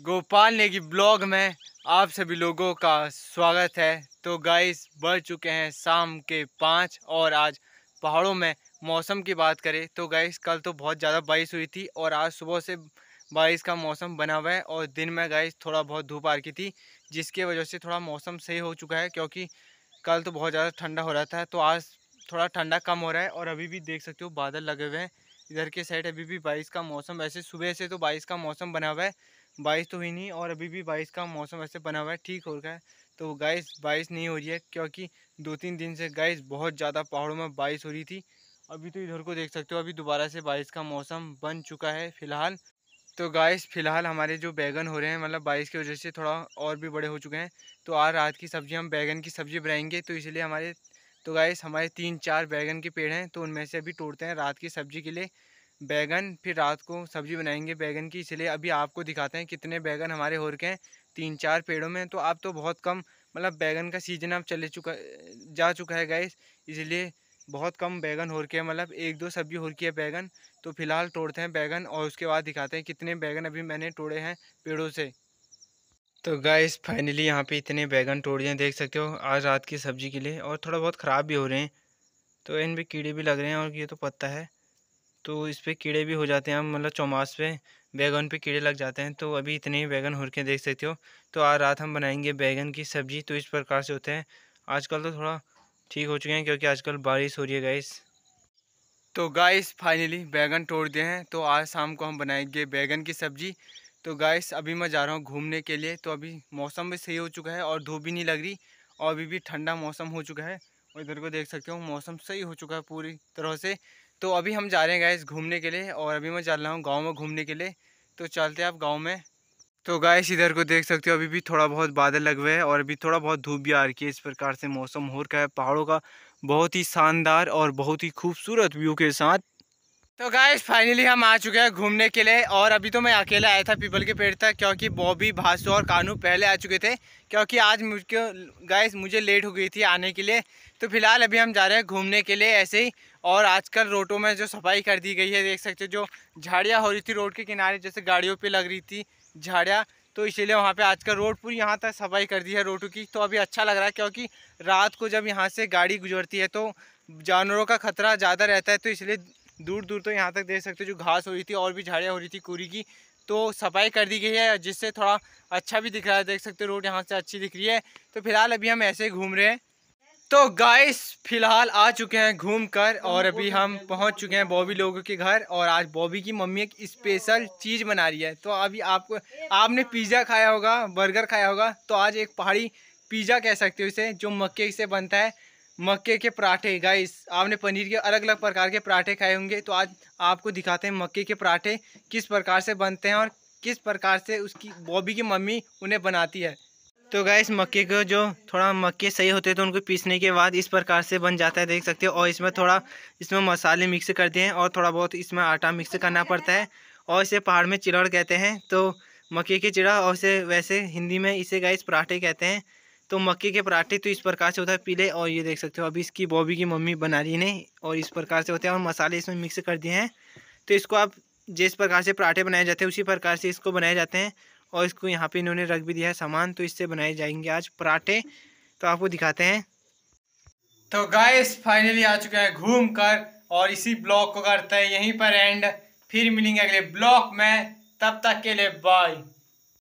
Gopal Negi blog में आप सभी लोगों का स्वागत है तो गाइस बढ़ चुके हैं शाम के पाँच और आज पहाड़ों में मौसम की बात करें तो गाइस कल तो बहुत ज़्यादा बारिश हुई थी और आज सुबह से बारिश का मौसम बना हुआ है और दिन में गाइस थोड़ा बहुत धूप आ रही थी जिसके वजह से थोड़ा मौसम सही हो चुका है क्योंकि कल तो बहुत ज़्यादा ठंडा हो रहा था तो आज थोड़ा ठंडा कम हो रहा है और अभी भी देख सकते हो बादल लगे हुए हैं इधर के साइड अभी भी बारिश का मौसम वैसे सुबह से तो बारिश का मौसम बना हुआ है बारिश तो हुई नहीं और अभी भी बारिश का मौसम ऐसे बना हुआ है ठीक हो रहा है तो गाइस बारिश नहीं हो रही है क्योंकि दो तीन दिन से गाइस बहुत ज़्यादा पहाड़ों में बारिश हो रही थी अभी तो इधर को देख सकते हो अभी दोबारा से बारिश का मौसम बन चुका है फ़िलहाल तो गाइस फ़िलहाल हमारे जो बैगन हो रहे हैं मतलब बारिश की वजह से थोड़ा और भी बड़े हो चुके हैं तो आज रात की सब्ज़ी हम बैगन की सब्ज़ी बनाएंगे तो इसलिए हमारे तो गाइस हमारे तीन चार बैगन के पेड़ हैं तो उनमें से अभी तोड़ते हैं रात की सब्ज़ी के लिए बैगन फिर रात को सब्ज़ी बनाएंगे बैगन की इसलिए अभी आपको दिखाते हैं कितने बैगन हमारे हो रखे हैं तीन चार पेड़ों में तो आप तो बहुत कम मतलब बैगन का सीज़न अब चले चुका जा चुका है गैस इसलिए बहुत कम बैगन हो रखे हैं मतलब एक दो सब्जी हो रखी है बैगन तो फिलहाल तोड़ते हैं बैगन और उसके बाद दिखाते हैं कितने बैगन अभी मैंने तोड़े हैं पेड़ों से तो गैस फाइनली यहाँ पर इतने बैगन तोड़ दिए देख सकते हो आज रात की सब्ज़ी के लिए और थोड़ा बहुत ख़राब भी हो रहे हैं तो इन पर कीड़े भी लग रहे हैं और ये तो पत्ता है तो इस पर कीड़े भी हो जाते हैं हम मतलब चौमास पे बैगन पे कीड़े लग जाते हैं तो अभी इतने ही बैगन हो के देख सकते हो तो आज रात हम बनाएंगे बैगन की सब्ज़ी तो इस प्रकार से होते हैं आजकल तो थोड़ा ठीक हो चुके हैं क्योंकि आजकल बारिश हो रही है गाइस तो गाइस फाइनली बैगन तोड़ दिए हैं तो आज शाम को हम बनाएंगे बैगन की सब्ज़ी तो गाइस अभी मैं जा रहा हूँ घूमने के लिए तो अभी मौसम भी सही हो चुका है और धूप भी नहीं लग रही और अभी भी ठंडा मौसम हो चुका है और इधर को देख सकते हो मौसम सही हो चुका है पूरी तरह से तो अभी हम जा रहे हैं गाइस घूमने के लिए और अभी मैं चल रहा हूँ गाँव में घूमने के लिए तो चलते हैं आप गाँव में तो गाइस इधर को देख सकते हो अभी भी थोड़ा बहुत बादल लग हुए हैं और अभी थोड़ा बहुत धूप भी आ रही है इस प्रकार से मौसम हो रखा है पहाड़ों का बहुत ही शानदार और बहुत ही खूबसूरत व्यू के साथ तो गाइस फाइनली हम आ चुके हैं घूमने के लिए और अभी तो मैं अकेला आया था पीपल के पेड़ तक क्योंकि बॉबी भासु और कानू पहले आ चुके थे क्योंकि आज मुझे गाइस मुझे लेट हो गई थी आने के लिए तो फिलहाल अभी हम जा रहे हैं घूमने के लिए ऐसे ही और आजकल रोडों में जो सफाई कर दी गई है देख सकते हो जो झाड़ियाँ हो रही थी रोड के किनारे जैसे गाड़ियों पर लग रही थी झाड़ियाँ तो इसीलिए वहाँ पे आजकल रोड पूरी यहाँ तक सफाई कर दी है रोडों की तो अभी अच्छा लग रहा है क्योंकि रात को जब यहाँ से गाड़ी गुजरती है तो जानवरों का खतरा ज़्यादा रहता है तो इसलिए दूर दूर तो यहाँ तक देख सकते हो जो घास हो रही थी और भी झाड़ियाँ हो रही थी कूरी की तो सफाई कर दी गई है जिससे थोड़ा अच्छा भी दिख रहा है देख सकते हो रोड यहाँ से अच्छी दिख रही है तो फिलहाल अभी हम ऐसे ही घूम रहे हैं तो गाइस फिलहाल आ चुके हैं घूम कर और अभी हम पहुंच चुके हैं बॉबी लोगों के घर और आज बॉबी की मम्मी एक स्पेशल चीज़ बना रही है तो अभी आपको आपने पिज़्ज़ा खाया होगा बर्गर खाया होगा तो आज एक पहाड़ी पिज़्ज़ा कह सकते हो इसे जो मक्के से बनता है मक्के के पराठे गाइस आपने पनीर के अलग अलग प्रकार के पराठे खाए होंगे तो आज आपको दिखाते हैं मक्के के पराठे किस प्रकार से बनते हैं और किस प्रकार से उसकी बॉबी की मम्मी उन्हें बनाती है तो गाइस मक्के को जो थोड़ा मक्के सही होते हैं तो उनको पीसने के बाद इस प्रकार से बन जाता है देख सकते हो और इसमें थोड़ा इसमें मसाले मिक्स करते हैं और थोड़ा बहुत इसमें आटा मिक्स करना पड़ता है और इसे पहाड़ में चिड़ड़ कहते हैं तो मक्के के चिड़ा और इसे वैसे हिंदी में इसे गाइस पराठे कहते हैं तो मक्के के पराठे तो इस प्रकार से होता है पीले और ये देख सकते हो अभी इसकी बॉबी की मम्मी बना रही ने और इस प्रकार से होते हैं और मसाले इसमें मिक्स कर दिए हैं तो इसको आप जिस प्रकार से पराठे बनाए जाते हैं उसी प्रकार से इसको बनाए जाते हैं और इसको यहाँ पे इन्होंने रख भी दिया है सामान तो इससे बनाए जाएंगे आज पराठे तो आपको दिखाते हैं तो गाइस फाइनली आ चुका है घूम कर और इसी ब्लॉक को करते हैं यहीं पर एंड फिर मिलेंगे अगले ब्लॉक में तब तक के लिए बाय